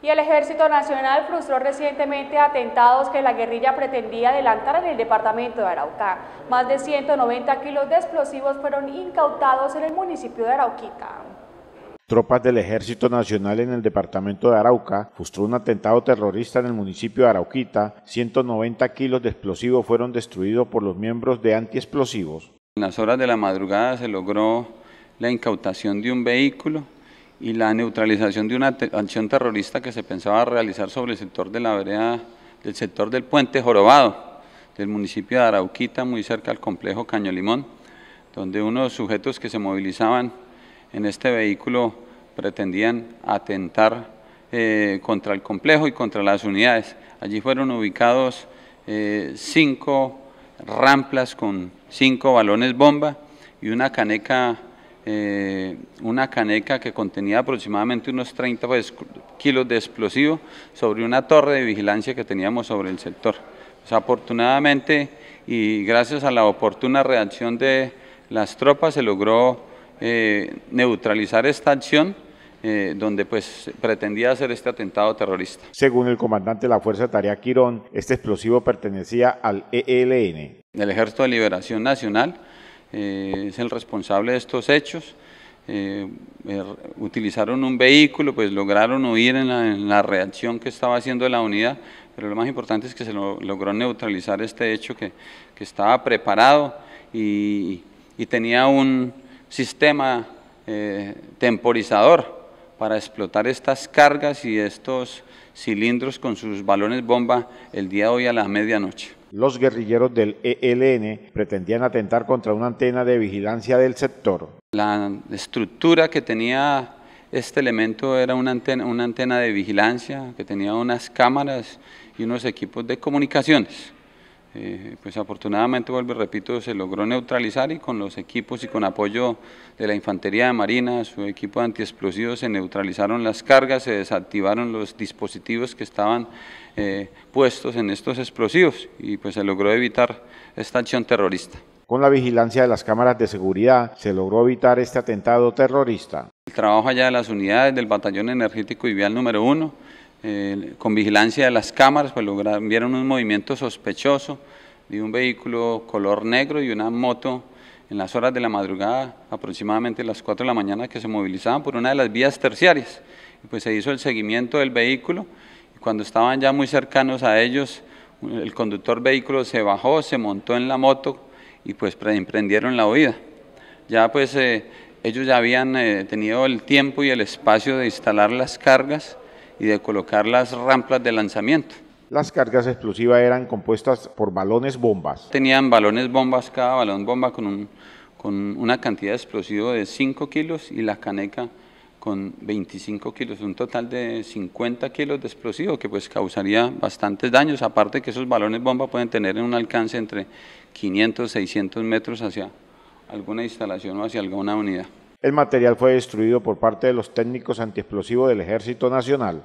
Y el Ejército Nacional frustró recientemente atentados que la guerrilla pretendía adelantar en el departamento de Arauca. Más de 190 kilos de explosivos fueron incautados en el municipio de Arauquita. Tropas del Ejército Nacional en el departamento de Arauca frustró un atentado terrorista en el municipio de Arauquita. 190 kilos de explosivos fueron destruidos por los miembros de antiexplosivos. En las horas de la madrugada se logró la incautación de un vehículo, y la neutralización de una acción terrorista que se pensaba realizar sobre el sector de la vereda, del sector del puente jorobado, del municipio de Arauquita, muy cerca al complejo Caño Limón, donde unos sujetos que se movilizaban en este vehículo pretendían atentar eh, contra el complejo y contra las unidades. Allí fueron ubicados eh, cinco ramplas con cinco balones bomba y una caneca eh, una caneca que contenía aproximadamente unos 30 pues, kilos de explosivo sobre una torre de vigilancia que teníamos sobre el sector. Pues, afortunadamente y gracias a la oportuna reacción de las tropas se logró eh, neutralizar esta acción eh, donde pues pretendía hacer este atentado terrorista. Según el comandante de la Fuerza Tarea Quirón, este explosivo pertenecía al ELN. El Ejército de Liberación Nacional eh, es el responsable de estos hechos. Eh, er, utilizaron un vehículo, pues lograron huir en la, reacción que estaba haciendo la unidad, pero lo más importante es que se lo, logró neutralizar este hecho que, estaba preparado y, tenía un sistema eh, temporizador para explotar estas cargas y estos cilindros con sus balones bomba el día de hoy a la medianoche. Los guerrilleros del ELN pretendían atentar contra una antena de vigilancia del sector. La estructura que tenía este elemento era una antena, una antena de vigilancia que tenía unas cámaras y unos equipos de comunicaciones. Eh, pues afortunadamente, vuelvo repito, se logró neutralizar y con los equipos y con apoyo de la Infantería de Marina, su equipo de antiexplosivos, se neutralizaron las cargas, se desactivaron los dispositivos que estaban eh, puestos en estos explosivos y pues se logró evitar esta acción terrorista. Con la vigilancia de las cámaras de seguridad se logró evitar este atentado terrorista. El trabajo allá de las unidades del Batallón Energético y Vial número 1, eh, con vigilancia de las cámaras, pues lograron, vieron un movimiento sospechoso de un vehículo color negro y una moto en las horas de la madrugada, aproximadamente las 4 de la mañana, que se movilizaban por una de las vías terciarias. Y pues se hizo el seguimiento del vehículo y cuando estaban ya muy cercanos a ellos, el conductor vehículo se bajó, se montó en la moto y pues emprendieron la huida. Ya pues eh, ellos ya habían eh, tenido el tiempo y el espacio de instalar las cargas y de colocar las rampas de lanzamiento. Las cargas explosivas eran compuestas por balones bombas. Tenían balones bombas, cada balón bomba con, un, con una cantidad de explosivo de 5 kilos y la caneca con 25 kilos, un total de 50 kilos de explosivo que pues causaría bastantes daños, aparte que esos balones bomba pueden tener un alcance entre 500, 600 metros hacia alguna instalación o hacia alguna unidad. El material fue destruido por parte de los técnicos antiexplosivos del Ejército Nacional.